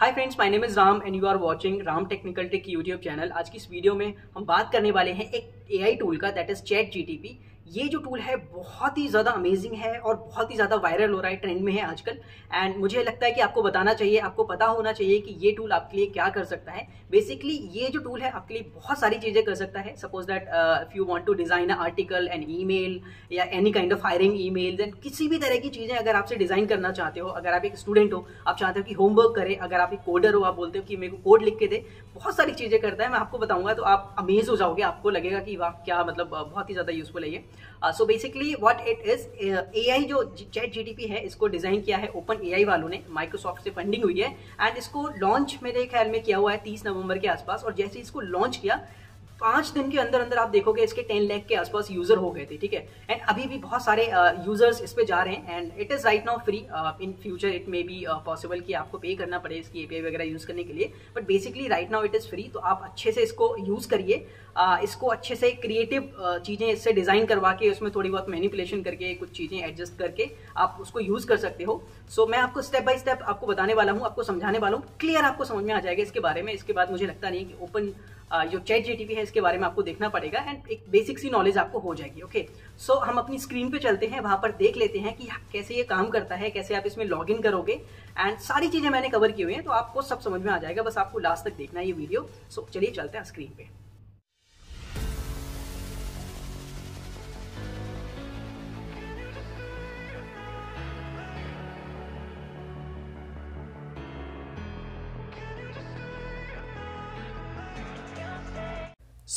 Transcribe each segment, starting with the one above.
hi friends my name is Ram and you are watching Ram technical tech YouTube channel आज की इस video में हम बात करने वाले हैं एक एआई टूल का दैट इज चैट जीटीपी ये जो टूल है बहुत ही ज़्यादा अमेजिंग है और बहुत ही ज़्यादा वायरल हो रहा है ट्रेंड में है आजकल एंड मुझे लगता है कि आपको बताना चाहिए आपको पता होना चाहिए कि ये टूल आपके लिए क्या कर सकता है बेसिकली ये जो टूल है आपके लिए बहुत सारी चीज़ें कर सकता है suppose that if you want to design a article and uh या any kind of hiring email किसी भी तरह की चीज़ें अगर आपसे डिज़ाइन करना चाहते हो अगर आप एक स्टूडेंट हो आप चाहते हो कि होमवर्क करें अगर आप एक कोडर हो आप बोलते हो कि मेरे को कोड लिख के दे बहुत सारी चीज़ें करता है मैं आपको बताऊंगा तो आप अमेज हो जाओगे आपको लगेगा कि वाह क्या मतलब बहुत ही ज़्यादा यूजफुल है ये so basically what it is AI जो चैट जीडीपी है इसको डिजाइन किया है ओपन एआई वालों ने माइक्रोसॉफ्ट से फंडिंग हुई है एंड इसको लॉन्च मेरे ख्याल में किया हुआ है तीस नवंबर के आसपास और जैसे इसको लॉन्च किया पांच दिन के अंदर अंदर आप देखोगे इसके टेन लैख के आसपास यूजर हो गए थे ठीक है एंड अभी भी बहुत सारे यूजर्स uh, इस पे जा रहे हैं and it is right now free in future it may be possible कि आपको पे करना पड़े इसकी एपीआई वगैरह यूज करने के लिए but basically right now it is free तो आप अच्छे से इसको यूज करिए uh, इसको अच्छे से क्रिएटिव uh, चीजें इससे डिजाइन करवा के उसमें थोड़ी बहुत मैनिपुलेशन करके कुछ चीजें एडजस्ट करके आप उसको यूज कर सकते हो सो so, मैं आपको स्टेप बाय स्टेप आपको बताने वाला हूँ आपको समझाने वाला हूँ क्लियर आपको समझ में आ जाएगा इसके बारे में इसके बाद मुझे लगता नहीं कि ओपन जो चैट जीटीपी है इसके बारे में आपको देखना पड़ेगा एंड एक बेसिक सी नॉलेज आपको हो जाएगी ओके सो हम अपनी स्क्रीन पे चलते हैं वहां पर देख लेते हैं कि कैसे ये काम करता है कैसे आप इसमें लॉग इन करोगे एंड सारी चीज़ें मैंने कवर की हुई है तो आपको सब समझ में आ जाएगा बस आपको लास्ट तक देखना है ये वीडियो सो चलिए चलते हैं स्क्रीन पे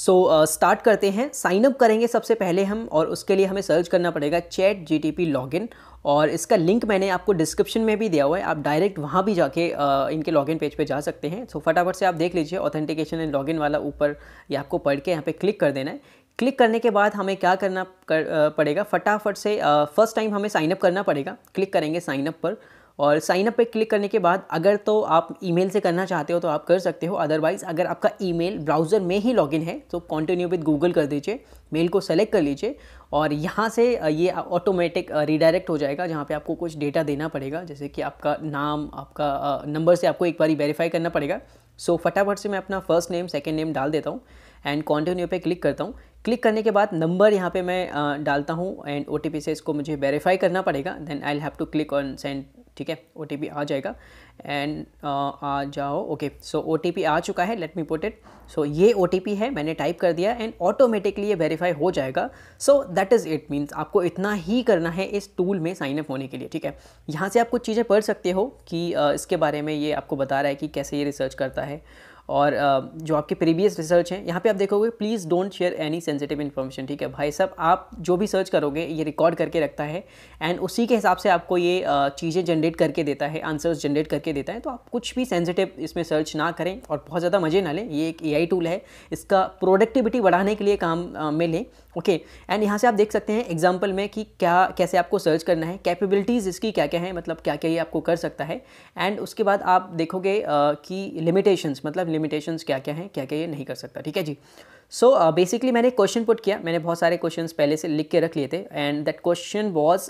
सो स्टार्ट uh, करते हैं साइन अप करेंगे सबसे पहले हम और उसके लिए हमें सर्च करना पड़ेगा chat G P T login और इसका लिंक मैंने आपको डिस्क्रिप्शन में भी दिया हुआ है आप डायरेक्ट वहाँ भी जाके uh, इनके लॉगिन पेज पे जा सकते हैं सो so, फटाफट से आप देख लीजिए ऑथेंटिकेशन एंड लॉगिन वाला ऊपर ये आपको पढ़ के यहाँ पे क्लिक कर देना है क्लिक करने के बाद हमें क्या करना कर, uh, पड़ेगा फटाफट से फर्स्ट uh, टाइम हमें साइनअप करना पड़ेगा क्लिक करेंगे साइनअप पर और साइन अप पे क्लिक करने के बाद अगर तो आप ईमेल से करना चाहते हो तो आप कर सकते हो अदरवाइज़ अगर आपका ईमेल ब्राउज़र में ही लॉगिन है तो कॉन्टिन्यू विद गूगल कर दीजिए मेल को सेलेक्ट कर लीजिए और यहाँ से ये ऑटोमेटिक रिडायरेक्ट हो जाएगा जहाँ पे आपको कुछ डेटा देना पड़ेगा जैसे कि आपका नाम आपका नंबर से आपको एक बार वेरीफाई करना पड़ेगा सो so, फटाफट से मैं अपना फर्स्ट नेम सेकेंड नेम डाल देता हूँ एंड कॉन्टिन्यू पे क्लिक करता हूँ क्लिक करने के बाद नंबर यहाँ पे मैं डालता हूँ एंड ओ से इसको मुझे वेरीफाई करना पड़ेगा then I have to click on send ठीक है ओ आ जाएगा एंड uh, आ जाओ ओके सो ओ आ चुका है let me put it so ये ओ है मैंने टाइप कर दिया एंड ऑटोमेटिकली ये वेरीफाई हो जाएगा so that is it means आपको इतना ही करना है इस टूल में साइन अप होने के लिए ठीक है यहाँ से आप कुछ चीज़ें पढ़ सकते हो कि uh, इसके बारे में ये आपको बता रहा है कि कैसे ये रिसर्च करता है और जो आपके प्रीवियस रिसर्च हैं यहाँ पे आप देखोगे please don't share any sensitive information ठीक है भाई साहब आप जो भी सर्च करोगे ये रिकॉर्ड करके रखता है एंड उसी के हिसाब से आपको ये चीज़ें जनरेट करके देता है आंसर्स जनरेट करके देता है तो आप कुछ भी सेंसिटिव इसमें सर्च ना करें और बहुत ज़्यादा मज़े ना लें ये एक ए टूल है इसका प्रोडक्टिविटी बढ़ाने के लिए काम में लें ओके एंड यहाँ से आप देख सकते हैं एग्जाम्पल में कि क्या कैसे आपको सर्च करना है कैपेबिलिटीज़ इसकी क्या क्या है मतलब क्या क्या ये आपको कर सकता है एंड उसके बाद आप देखोगे कि लिमिटेशंस मतलब लिमिटेशंस क्या क्या हैं क्या क्या ये नहीं कर सकता ठीक है जी सो बेसिकली uh, मैंने क्वेश्चन पुट किया मैंने बहुत सारे क्वेश्चन पहले से लिख के रख लिए थे and that question was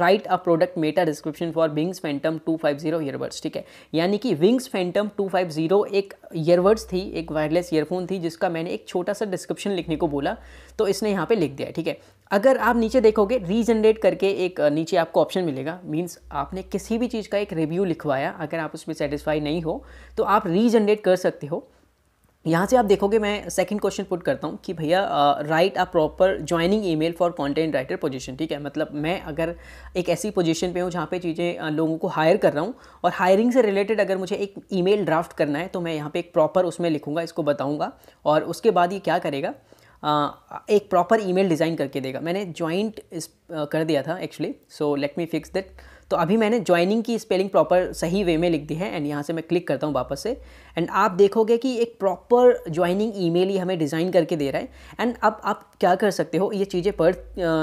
write a product meta description for Wings Phantom two five zero earbuds ठीक है यानी कि Wings Phantom two five zero एक ईयरबड्स थी एक वायरलेस ईयरफोन थी जिसका मैंने एक छोटा सा डिस्क्रिप्शन लिखने को बोला तो इसने यहाँ पे लिख दिया ठीक है अगर आप नीचे देखोगे रीजनरेट करके एक uh, नीचे आपको ऑप्शन मिलेगा मीन्स आपने किसी भी चीज़ का एक रिव्यू लिखवाया अगर आप उसमें सेटिस्फाई नहीं हो तो आप रीजनरेट कर सकते हो यहाँ से आप देखोगे मैं सेकंड क्वेश्चन पुट करता हूँ कि भैया write a proper joining email for content writer position ठीक है मतलब मैं अगर एक ऐसी पोजीशन पे हूँ जहाँ पे चीज़ें लोगों को हायर कर रहा हूँ और हायरिंग से रिलेटेड अगर मुझे एक ईमेल ड्राफ्ट करना है तो मैं यहाँ पे एक प्रॉपर उसमें लिखूँगा इसको बताऊँगा और उसके बाद ये क्या करेगा आ, एक प्रॉपर ईमेल डिज़ाइन करके देगा मैंने ज्वाइंट कर दिया था actually so let me fix that तो अभी मैंने ज्वाइनिंग की स्पेलिंग प्रॉपर सही वे में लिख दी है एंड यहाँ से मैं क्लिक करता हूँ वापस से एंड आप देखोगे कि एक प्रॉपर ज्वाइनिंग ईमेल ही हमें डिज़ाइन करके दे रहा है एंड अब आप क्या कर सकते हो ये चीज़ें पढ़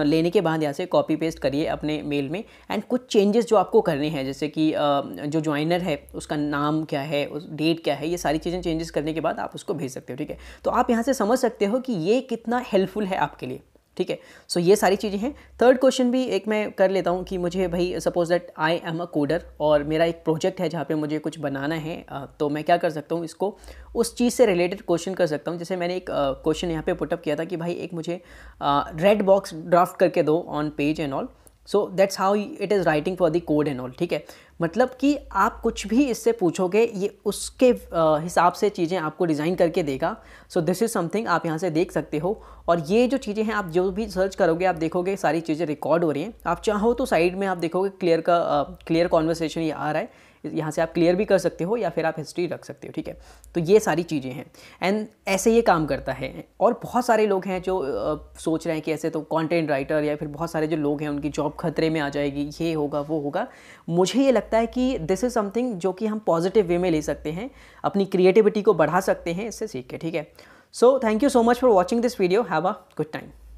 लेने के बाद यहाँ से कॉपी पेस्ट करिए अपने मेल में एंड कुछ चेंजेस जो आपको करने हैं जैसे कि जो ज्वाइनर है उसका नाम क्या है उस डेट क्या है ये सारी चीज़ें चेंजेस करने के बाद आप उसको भेज सकते हो ठीक है तो आप यहाँ से समझ सकते हो कि ये कितना हेल्पफुल है आपके लिए ठीक है सो ये सारी चीज़ें हैं थर्ड क्वेश्चन भी एक मैं कर लेता हूँ कि मुझे भाई suppose that I am a coder और मेरा एक प्रोजेक्ट है जहाँ पे मुझे कुछ बनाना है तो मैं क्या कर सकता हूँ इसको उस चीज़ से रिलेटेड क्वेश्चन कर सकता हूँ जैसे मैंने एक क्वेश्चन यहाँ पे पुटअप किया था कि भाई एक मुझे रेड बॉक्स ड्राफ्ट करके दो on page and all so that's how it is writing for the code and all ठीक है मतलब कि आप कुछ भी इससे पूछोगे ये उसके हिसाब से चीज़ें आपको डिज़ाइन करके देगा सो दिस इज़ समथिंग आप यहाँ से देख सकते हो और ये जो चीज़ें हैं आप जो भी सर्च करोगे आप देखोगे सारी चीज़ें रिकॉर्ड हो रही हैं आप चाहो तो साइड में आप देखोगे क्लियर का क्लियर कॉन्वर्सेशन ये आ रहा है यहाँ से आप क्लियर भी कर सकते हो या फिर आप हिस्ट्री रख सकते हो ठीक है तो ये सारी चीज़ें हैं एंड ऐसे ये काम करता है और बहुत सारे लोग हैं जो आ, सोच रहे हैं कि ऐसे तो कॉन्टेंट राइटर या फिर बहुत सारे जो लोग हैं उनकी जॉब खतरे में आ जाएगी ये होगा वो होगा मुझे ये लगता है कि दिस इज़ समथिंग जो कि हम पॉजिटिव वे में ले सकते हैं अपनी क्रिएटिविटी को बढ़ा सकते हैं इससे सीख के ठीक है so thank you so much for watching this video have a good time